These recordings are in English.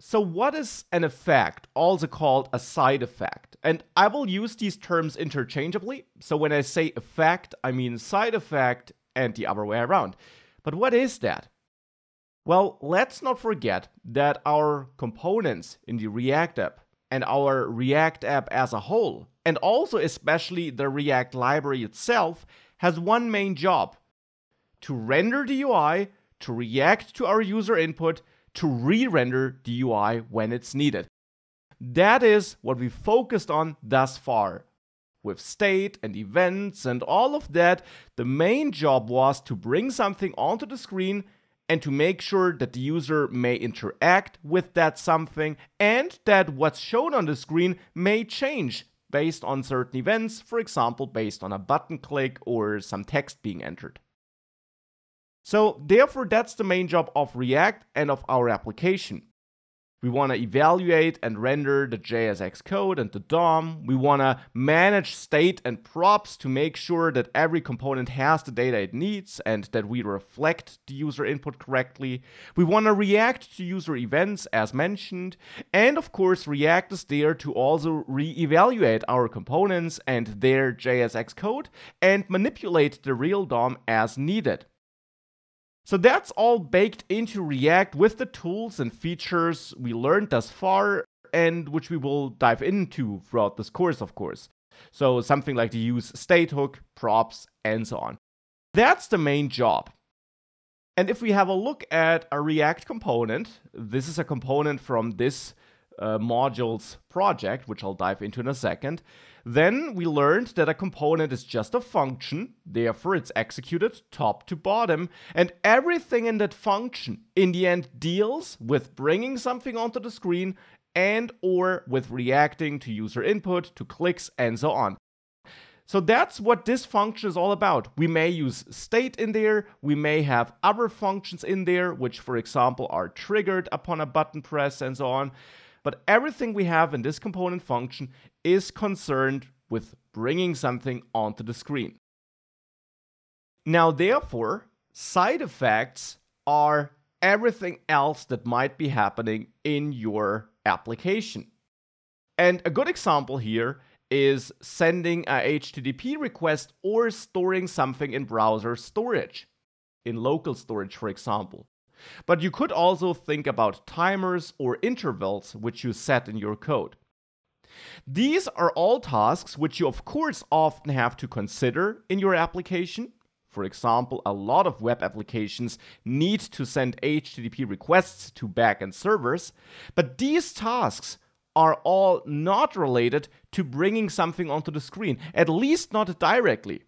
So, what is an effect, also called a side effect? And I will use these terms interchangeably. So, when I say effect, I mean side effect and the other way around. But what is that? Well, let's not forget that our components in the React app and our React app as a whole, and also especially the React library itself, has one main job to render the UI, to react to our user input, to re-render the UI when it's needed. That is what we focused on thus far. With state and events and all of that, the main job was to bring something onto the screen and to make sure that the user may interact with that something and that what's shown on the screen may change based on certain events, for example, based on a button click or some text being entered. So therefore, that's the main job of React and of our application. We want to evaluate and render the JSX code and the DOM. We want to manage state and props to make sure that every component has the data it needs and that we reflect the user input correctly. We want to react to user events as mentioned. And of course, React is there to also re-evaluate our components and their JSX code and manipulate the real DOM as needed. So that's all baked into React with the tools and features we learned thus far and which we will dive into throughout this course, of course. So something like the use state hook, props, and so on. That's the main job. And if we have a look at a React component, this is a component from this uh, modules project, which I'll dive into in a second. Then we learned that a component is just a function, therefore it's executed top to bottom, and everything in that function in the end deals with bringing something onto the screen and or with reacting to user input, to clicks and so on. So that's what this function is all about. We may use state in there, we may have other functions in there, which for example are triggered upon a button press and so on. But everything we have in this component function is concerned with bringing something onto the screen. Now, therefore, side effects are everything else that might be happening in your application. And a good example here is sending a HTTP request or storing something in browser storage, in local storage, for example. But you could also think about timers or intervals which you set in your code. These are all tasks which you, of course, often have to consider in your application. For example, a lot of web applications need to send HTTP requests to backend servers, but these tasks are all not related to bringing something onto the screen, at least not directly.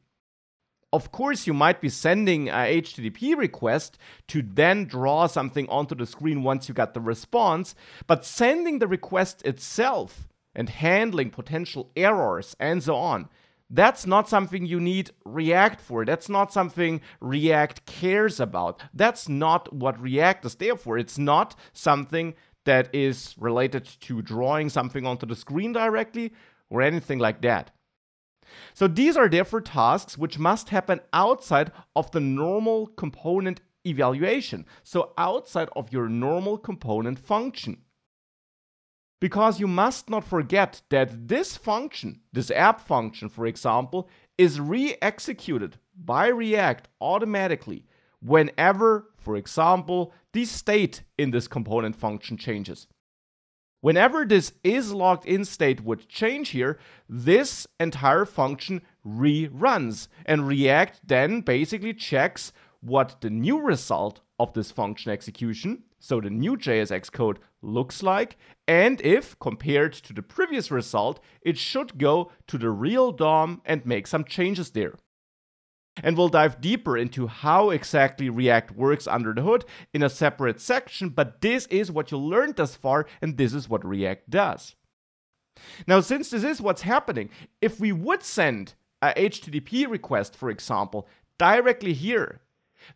Of course, you might be sending a HTTP request to then draw something onto the screen once you got the response, but sending the request itself and handling potential errors and so on. That's not something you need React for. That's not something React cares about. That's not what React is there for. It's not something that is related to drawing something onto the screen directly or anything like that. So these are therefore tasks which must happen outside of the normal component evaluation, so outside of your normal component function. Because you must not forget that this function, this app function for example, is re-executed by React automatically whenever, for example, the state in this component function changes. Whenever this is logged in state would change here, this entire function reruns and React then basically checks what the new result of this function execution, so the new JSX code looks like, and if compared to the previous result, it should go to the real DOM and make some changes there. And we'll dive deeper into how exactly React works under the hood in a separate section, but this is what you learned thus far, and this is what React does. Now, since this is what's happening, if we would send a HTTP request, for example, directly here,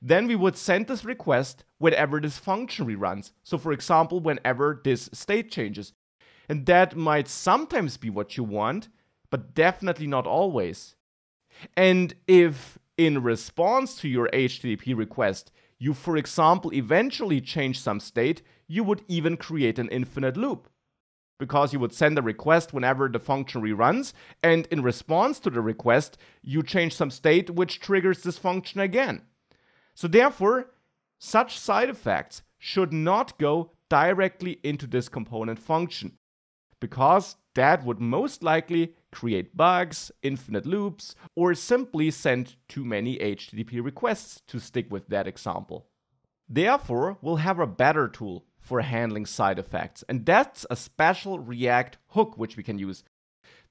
then we would send this request whenever this function reruns. So, for example, whenever this state changes. And that might sometimes be what you want, but definitely not always. And if in response to your HTTP request, you for example eventually change some state, you would even create an infinite loop. Because you would send a request whenever the function reruns, and in response to the request, you change some state which triggers this function again. So therefore, such side effects should not go directly into this component function, because that would most likely create bugs, infinite loops, or simply send too many HTTP requests to stick with that example. Therefore, we'll have a better tool for handling side effects, and that's a special React hook which we can use.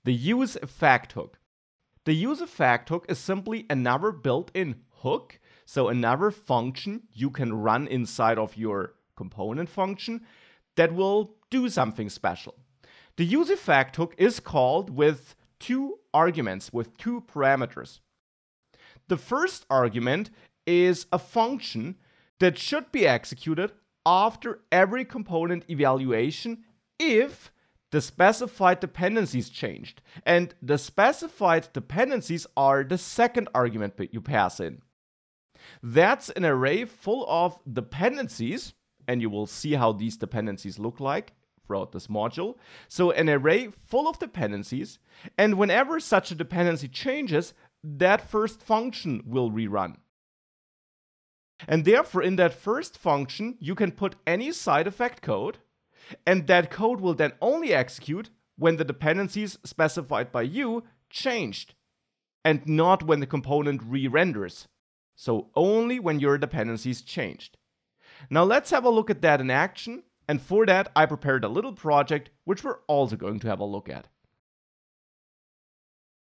The use effect hook. The use effect hook is simply another built-in hook, so another function you can run inside of your component function that will do something special. The use effect hook is called with two arguments, with two parameters. The first argument is a function that should be executed after every component evaluation if the specified dependencies changed. And the specified dependencies are the second argument that you pass in. That's an array full of dependencies, and you will see how these dependencies look like, throughout this module. So an array full of dependencies, and whenever such a dependency changes, that first function will rerun. And therefore, in that first function, you can put any side effect code, and that code will then only execute when the dependencies specified by you changed, and not when the component re-renders. So only when your dependencies changed. Now let's have a look at that in action and for that, I prepared a little project which we're also going to have a look at.